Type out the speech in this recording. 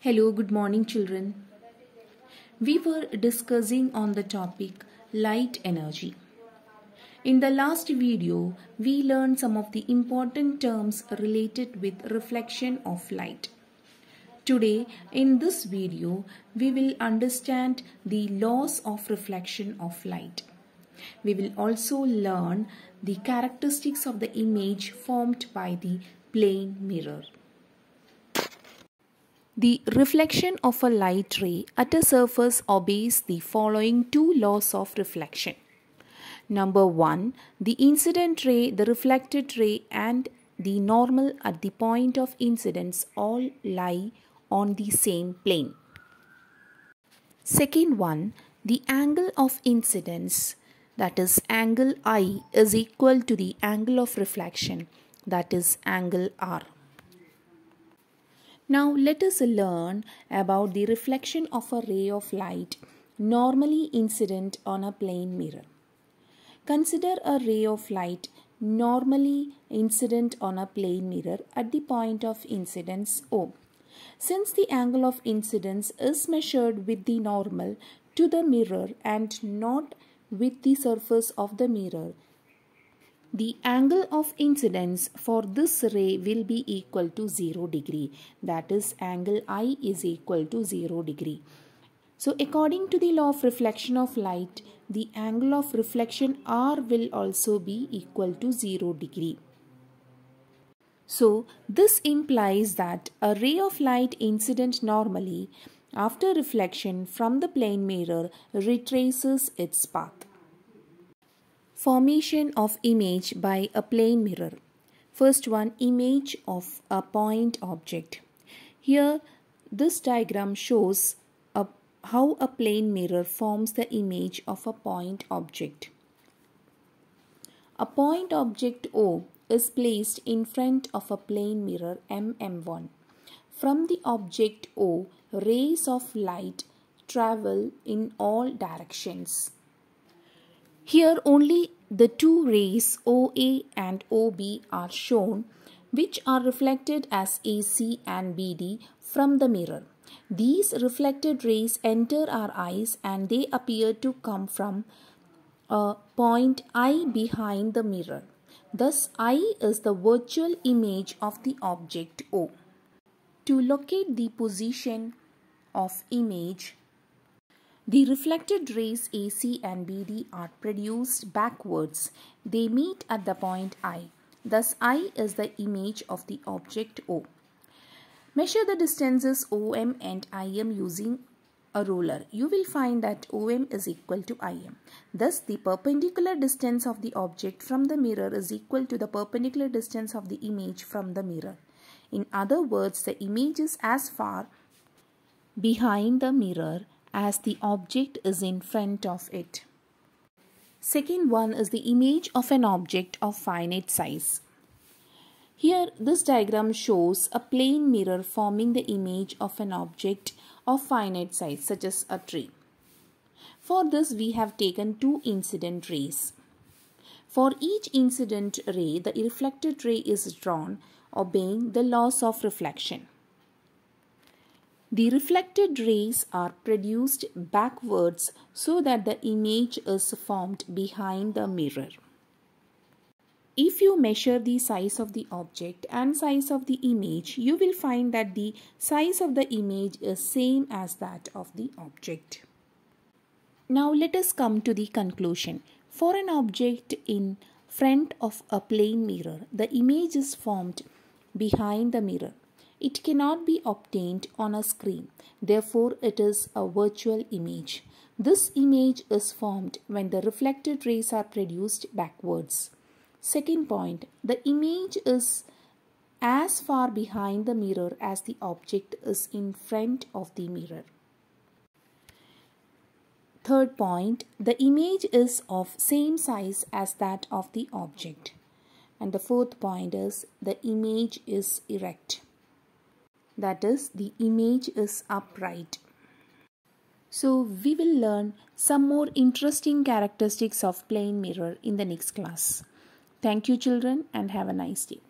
Hello, good morning, children. We were discussing on the topic light energy. In the last video, we learned some of the important terms related with reflection of light. Today, in this video, we will understand the laws of reflection of light. We will also learn the characteristics of the image formed by the plane mirror. The reflection of a light ray at a surface obeys the following two laws of reflection. Number 1. The incident ray, the reflected ray and the normal at the point of incidence all lie on the same plane. Second one, the angle of incidence that is angle I is equal to the angle of reflection that is angle R. Now let us learn about the reflection of a ray of light normally incident on a plane mirror. Consider a ray of light normally incident on a plane mirror at the point of incidence O. Since the angle of incidence is measured with the normal to the mirror and not with the surface of the mirror, the angle of incidence for this ray will be equal to 0 degree. That is angle I is equal to 0 degree. So according to the law of reflection of light, the angle of reflection R will also be equal to 0 degree. So this implies that a ray of light incident normally after reflection from the plane mirror retraces its path. Formation of image by a plane mirror. First one, image of a point object. Here, this diagram shows a, how a plane mirror forms the image of a point object. A point object O is placed in front of a plane mirror MM1. From the object O, rays of light travel in all directions. Here only the two rays OA and OB are shown which are reflected as AC and BD from the mirror. These reflected rays enter our eyes and they appear to come from a point I behind the mirror. Thus, I is the virtual image of the object O. To locate the position of image, the reflected rays AC and BD are produced backwards. They meet at the point I. Thus I is the image of the object O. Measure the distances OM and IM using a ruler. You will find that OM is equal to IM. Thus the perpendicular distance of the object from the mirror is equal to the perpendicular distance of the image from the mirror. In other words, the image is as far behind the mirror as the object is in front of it. Second one is the image of an object of finite size. Here this diagram shows a plane mirror forming the image of an object of finite size such as a tree. For this we have taken two incident rays. For each incident ray the reflected ray is drawn obeying the laws of reflection. The reflected rays are produced backwards so that the image is formed behind the mirror. If you measure the size of the object and size of the image, you will find that the size of the image is same as that of the object. Now let us come to the conclusion. For an object in front of a plane mirror, the image is formed behind the mirror. It cannot be obtained on a screen. Therefore, it is a virtual image. This image is formed when the reflected rays are produced backwards. Second point, the image is as far behind the mirror as the object is in front of the mirror. Third point, the image is of same size as that of the object. And the fourth point is the image is erect that is the image is upright. So we will learn some more interesting characteristics of plane mirror in the next class. Thank you children and have a nice day.